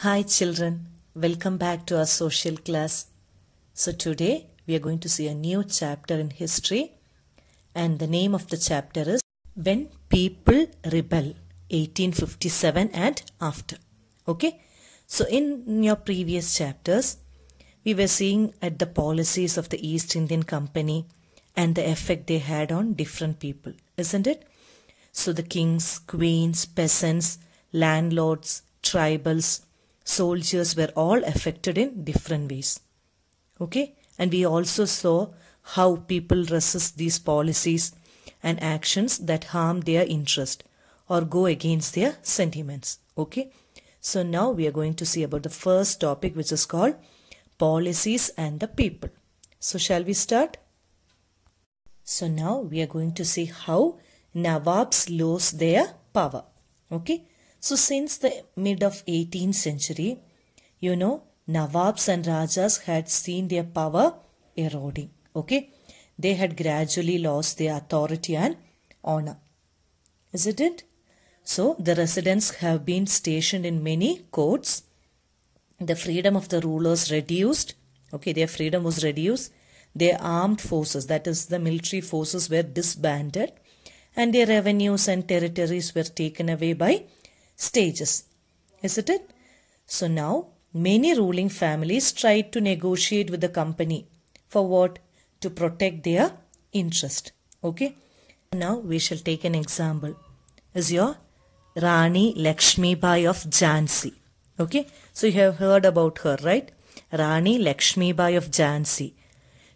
Hi children, welcome back to our social class. So today we are going to see a new chapter in history and the name of the chapter is When People Rebel 1857 and After. Okay, so in your previous chapters we were seeing at the policies of the East Indian Company and the effect they had on different people, isn't it? So the kings, queens, peasants, landlords, tribals, soldiers were all affected in different ways. Okay, and we also saw how people resist these policies and actions that harm their interest or go against their sentiments. Okay, so now we are going to see about the first topic which is called policies and the people. So shall we start? So now we are going to see how Nawabs lose their power. Okay, so since the mid of 18th century, you know, Nawabs and Rajas had seen their power eroding. Okay. They had gradually lost their authority and honor. is it it? So the residents have been stationed in many courts. The freedom of the rulers reduced. Okay, their freedom was reduced. Their armed forces, that is the military forces, were disbanded. And their revenues and territories were taken away by stages, isn't it? So now many ruling families tried to negotiate with the company. For what? To protect their interest. Okay. Now we shall take an example. Is your Rani Lakshmi Bai of Jhansi. Okay. So you have heard about her, right? Rani Lakshmi Bai of Jhansi.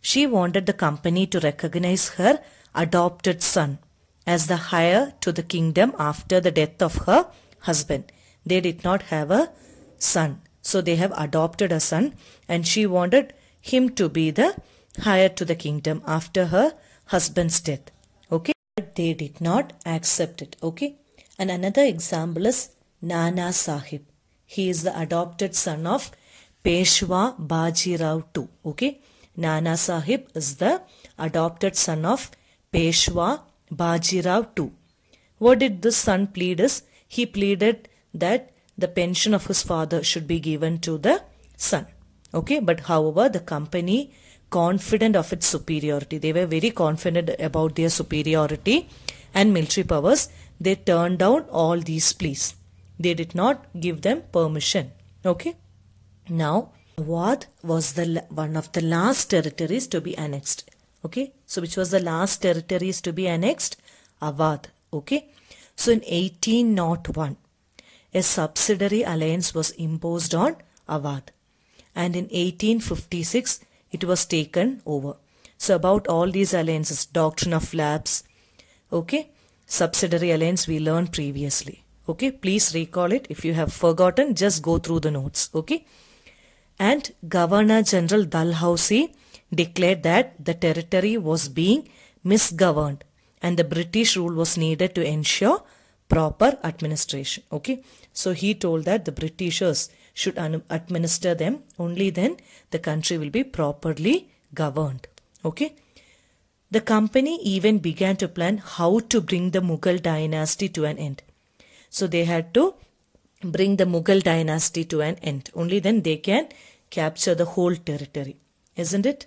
She wanted the company to recognize her adopted son as the heir to the kingdom after the death of her husband. They did not have a son. So they have adopted a son and she wanted him to be the heir to the kingdom after her husband's death. Okay. But they did not accept it. Okay. And another example is Nana Sahib. He is the adopted son of Peshwa Bajirao II. Okay. Nana Sahib is the adopted son of Peshwa Bajirao II. What did this son plead is he pleaded that the pension of his father should be given to the son. Okay, but however, the company, confident of its superiority, they were very confident about their superiority and military powers, they turned down all these pleas. They did not give them permission. Okay, now Awadh was the one of the last territories to be annexed. Okay, so which was the last territories to be annexed? Awadh. Okay. So in 1801, a subsidiary alliance was imposed on Awadh and in 1856 it was taken over. So about all these alliances, doctrine of labs, okay, subsidiary alliance we learned previously. Okay, please recall it. If you have forgotten, just go through the notes. Okay. And Governor General Dalhousie declared that the territory was being misgoverned and the British rule was needed to ensure proper administration. Okay, so he told that the Britishers should administer them, only then the country will be properly governed. Okay. The company even began to plan how to bring the Mughal dynasty to an end. So they had to bring the Mughal dynasty to an end. Only then they can capture the whole territory. Isn't it?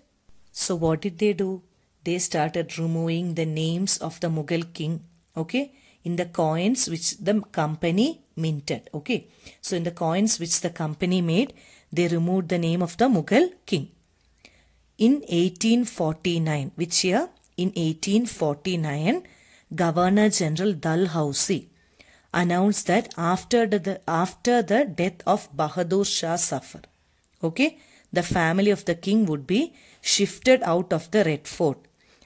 So what did they do? they started removing the names of the Mughal king, okay, in the coins which the company minted, okay. So, in the coins which the company made, they removed the name of the Mughal king. In 1849, which year? In 1849, Governor General Dalhousie announced that after the, after the death of Bahadur Shah Safar, okay, the family of the king would be shifted out of the Red Fort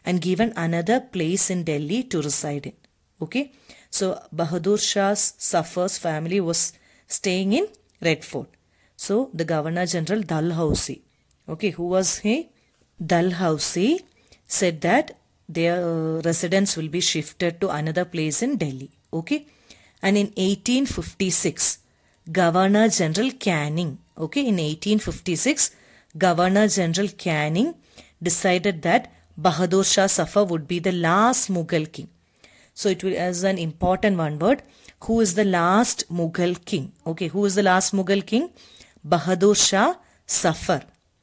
and given another place in Delhi to reside in. Okay, so Bahadur Shah's Safar's family was staying in Red Fort. So the Governor General Dalhousie, okay, who was he? Dalhousie said that their uh, residence will be shifted to another place in Delhi. Okay, and in 1856, Governor General Canning, okay, in 1856, Governor General Canning decided that Bahadur Shah Safa would be the last Mughal king. So it is an important one word. Who is the last Mughal king? Okay, who is the last Mughal king? Bahadur Shah Safar.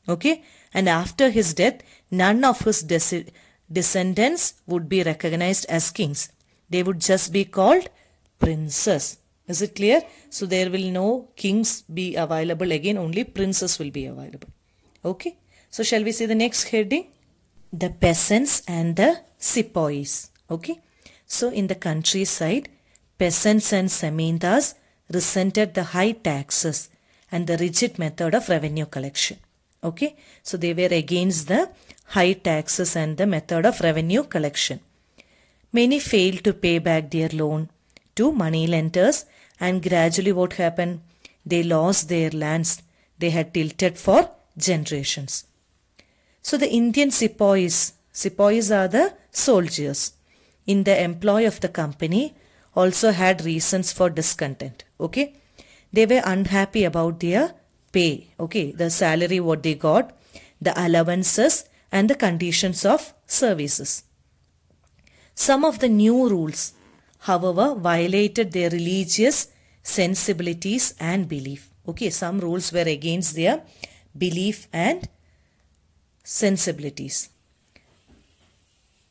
Okay, and after his death, none of his des descendants would be recognized as kings. They would just be called princes. Is it clear? So there will no kings be available again, only princes will be available. Okay, so shall we see the next heading? the peasants and the sepoys. Okay. So in the countryside, peasants and zamindars resented the high taxes and the rigid method of revenue collection. Okay. So they were against the high taxes and the method of revenue collection. Many failed to pay back their loan to moneylenders and gradually what happened? They lost their lands they had tilted for generations. So the Indian sepoys, sepoys are the soldiers in the employ of the company also had reasons for discontent. Okay. They were unhappy about their pay. Okay. The salary what they got, the allowances and the conditions of services. Some of the new rules, however, violated their religious sensibilities and belief. Okay. Some rules were against their belief and sensibilities.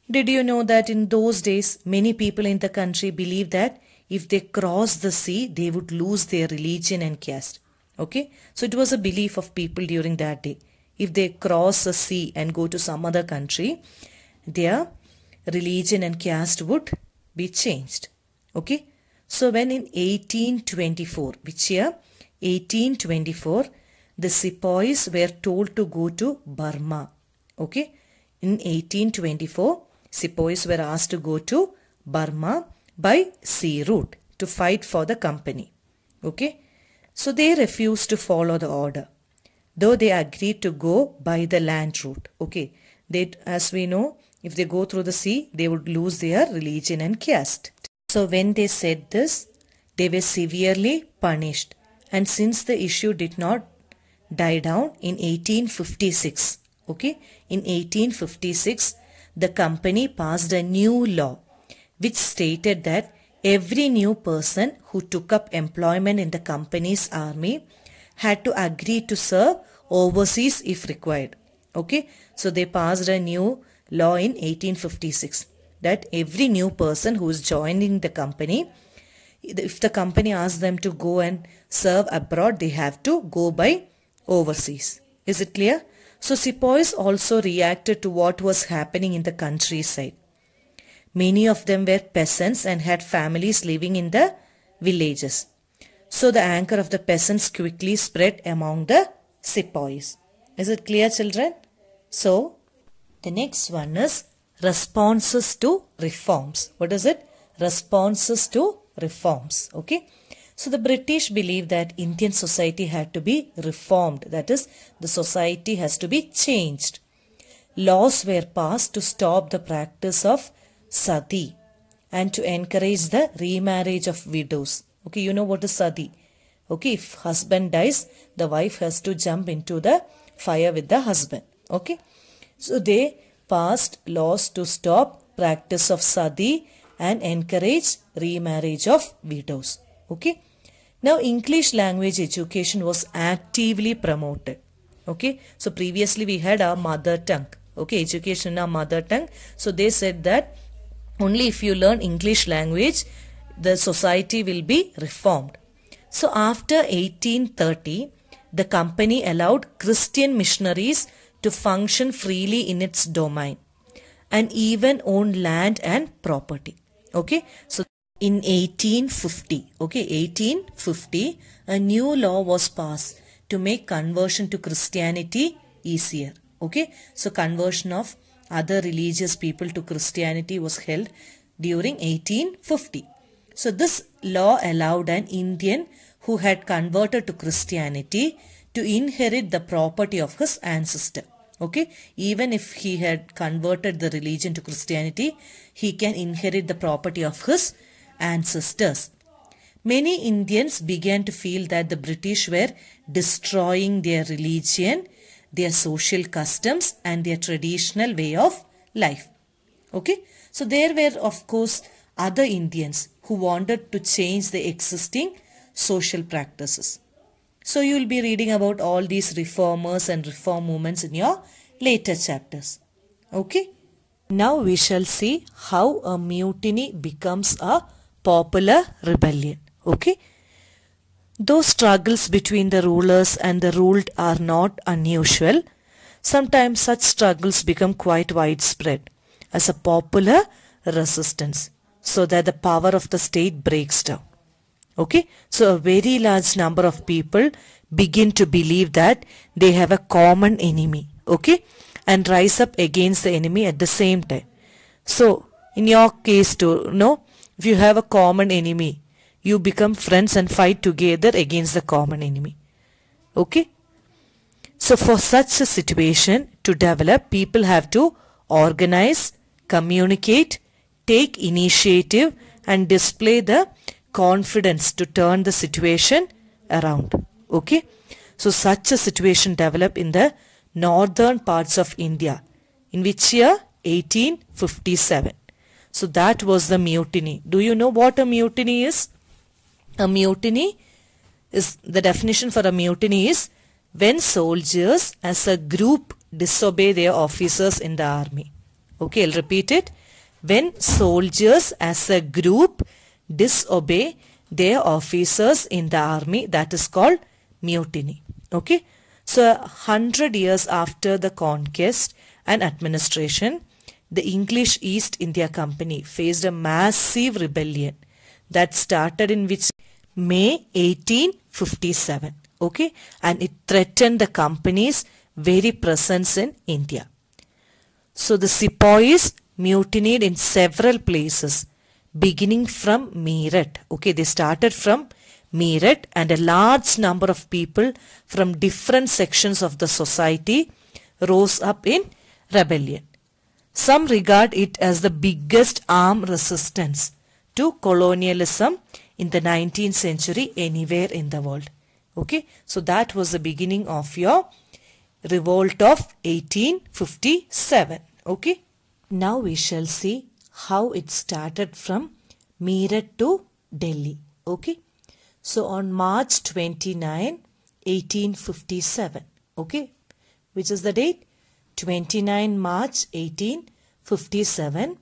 Did you know that in those days, many people in the country believed that if they crossed the sea, they would lose their religion and caste? Okay, so it was a belief of people during that day. If they cross the sea and go to some other country, their religion and caste would be changed. Okay, so when in 1824, which year? 1824, the Sepoys were told to go to Burma. Okay, in 1824, Sepoys were asked to go to Burma by sea route to fight for the company. Okay, so they refused to follow the order, though they agreed to go by the land route. Okay, they, as we know, if they go through the sea, they would lose their religion and caste. So when they said this, they were severely punished. And since the issue did not died down in 1856. Okay, in 1856, the company passed a new law which stated that every new person who took up employment in the company's army had to agree to serve overseas if required. Okay, so they passed a new law in 1856 that every new person who is joining the company, if the company asks them to go and serve abroad, they have to go by overseas. Is it clear? So sepoys also reacted to what was happening in the countryside. Many of them were peasants and had families living in the villages. So the anger of the peasants quickly spread among the sepoys. Is it clear children? So the next one is responses to reforms. What is it? Responses to reforms. Okay. So the British believed that Indian society had to be reformed, that is, the society has to be changed. Laws were passed to stop the practice of sati and to encourage the remarriage of widows. Okay, you know what is sati. Okay, if husband dies, the wife has to jump into the fire with the husband. Okay, so they passed laws to stop practice of sati and encourage remarriage of widows okay now english language education was actively promoted okay so previously we had our mother tongue okay education our mother tongue so they said that only if you learn english language the society will be reformed so after 1830 the company allowed christian missionaries to function freely in its domain and even own land and property okay so in 1850, okay, 1850, a new law was passed to make conversion to Christianity easier, okay. So, conversion of other religious people to Christianity was held during 1850. So, this law allowed an Indian who had converted to Christianity to inherit the property of his ancestor. Okay, even if he had converted the religion to Christianity, he can inherit the property of his ancestors. Many Indians began to feel that the British were destroying their religion, their social customs and their traditional way of life. Okay, so there were of course other Indians who wanted to change the existing social practices. So you will be reading about all these reformers and reform movements in your later chapters. Okay. Now we shall see how a mutiny becomes a popular rebellion. Okay. Those struggles between the rulers and the ruled are not unusual. Sometimes such struggles become quite widespread as a popular resistance so that the power of the state breaks down. Okay, so a very large number of people begin to believe that they have a common enemy. Okay, and rise up against the enemy at the same time. So in your case, to you know if you have a common enemy, you become friends and fight together against the common enemy. Okay? So for such a situation to develop, people have to organize, communicate, take initiative and display the confidence to turn the situation around. Okay? So such a situation developed in the northern parts of India in which year 1857. So that was the mutiny. Do you know what a mutiny is? A mutiny is the definition for a mutiny is when soldiers as a group disobey their officers in the army. Okay, I'll repeat it. When soldiers as a group disobey their officers in the army, that is called mutiny. Okay, so a hundred years after the conquest and administration, the English East India Company faced a massive rebellion that started in which May 1857 okay and it threatened the company's very presence in India. So the sepoys mutinied in several places beginning from Meerut okay they started from Meerut and a large number of people from different sections of the society rose up in rebellion. Some regard it as the biggest armed resistance to colonialism in the 19th century anywhere in the world. Okay, so that was the beginning of your revolt of 1857. Okay, now we shall see how it started from Meerut to Delhi. Okay, so on March 29, 1857. Okay, which is the date? 29 March 1857,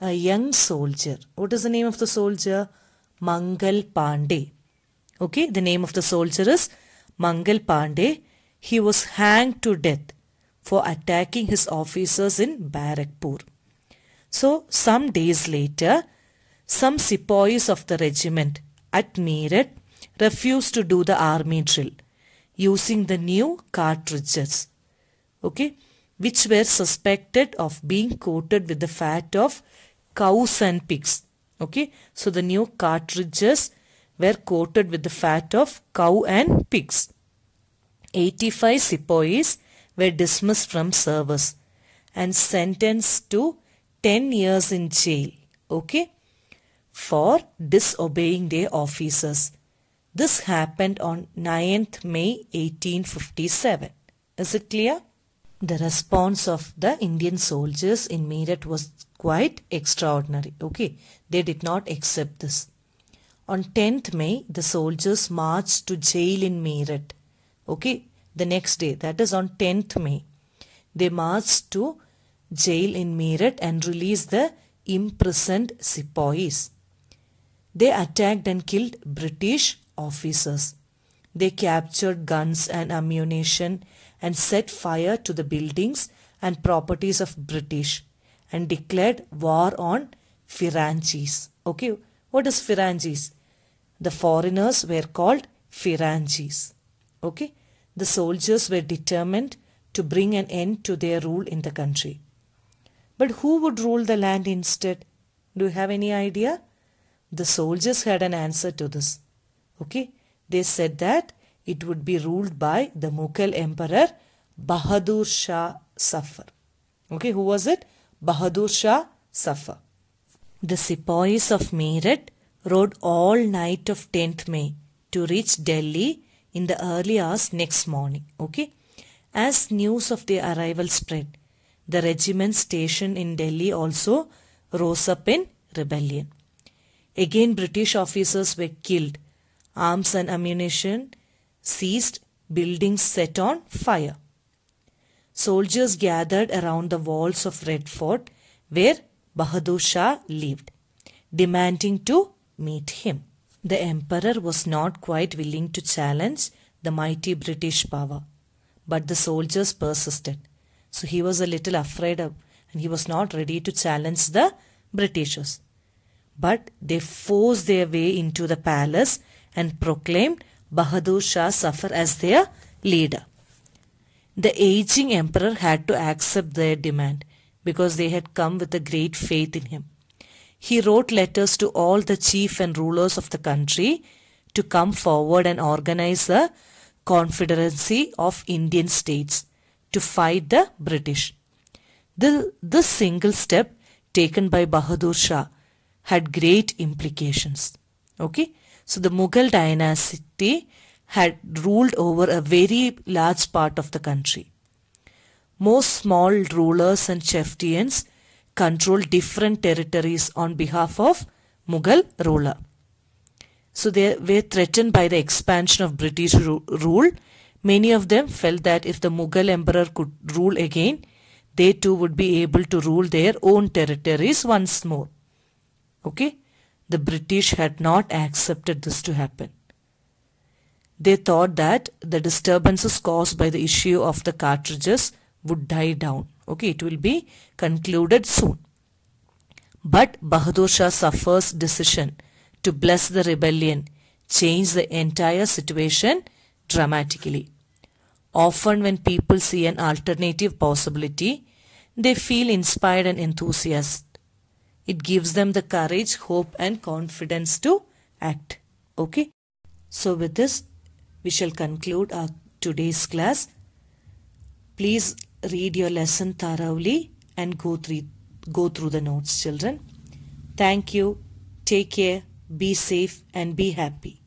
a young soldier. What is the name of the soldier? Mangal Pandey. Okay, the name of the soldier is Mangal Pandey. He was hanged to death for attacking his officers in Barakpur. So, some days later, some sepoys of the regiment at Meerut refused to do the army drill using the new cartridges. Okay, which were suspected of being coated with the fat of cows and pigs. Okay, so the new cartridges were coated with the fat of cow and pigs. 85 sepoys were dismissed from service and sentenced to 10 years in jail. Okay, for disobeying their officers. This happened on 9th May 1857. Is it clear? the response of the Indian soldiers in Meerut was quite extraordinary. Okay, they did not accept this. On 10th May, the soldiers marched to jail in Meerut. Okay, the next day, that is on 10th May, they marched to jail in Meerut and released the imprisoned sepoys. They attacked and killed British officers. They captured guns and ammunition and set fire to the buildings and properties of British and declared war on Firangis. Okay, what is Firangis? The foreigners were called Firangis. Okay, the soldiers were determined to bring an end to their rule in the country. But who would rule the land instead? Do you have any idea? The soldiers had an answer to this. Okay, they said that it would be ruled by the Mughal emperor Bahadur Shah Safar. Okay, who was it? Bahadur Shah Safar. The sepoys of Meerut rode all night of 10th May to reach Delhi in the early hours next morning. Okay. As news of their arrival spread, the regiment stationed in Delhi also rose up in rebellion. Again British officers were killed arms and ammunition, seized, buildings set on fire. Soldiers gathered around the walls of Red Fort where Bahadur Shah lived, demanding to meet him. The emperor was not quite willing to challenge the mighty British power, but the soldiers persisted. So he was a little afraid of and he was not ready to challenge the Britishers. But they forced their way into the palace and proclaimed Bahadur Shah Safar as their leader. The aging emperor had to accept their demand because they had come with a great faith in him. He wrote letters to all the chief and rulers of the country to come forward and organize a confederacy of Indian states to fight the British. The, this single step taken by Bahadur Shah had great implications. Okay. So the Mughal dynasty had ruled over a very large part of the country. Most small rulers and chieftains controlled different territories on behalf of Mughal ruler. So they were threatened by the expansion of British ru rule. Many of them felt that if the Mughal emperor could rule again, they too would be able to rule their own territories once more. Okay the British had not accepted this to happen. They thought that the disturbances caused by the issue of the cartridges would die down. Okay, it will be concluded soon. But Bahadur Shah Safar's decision to bless the rebellion changed the entire situation dramatically. Often when people see an alternative possibility, they feel inspired and enthusiastic it gives them the courage, hope and confidence to act. Okay. So with this, we shall conclude our today's class. Please read your lesson thoroughly and go through, go through the notes children. Thank you. Take care. Be safe and be happy.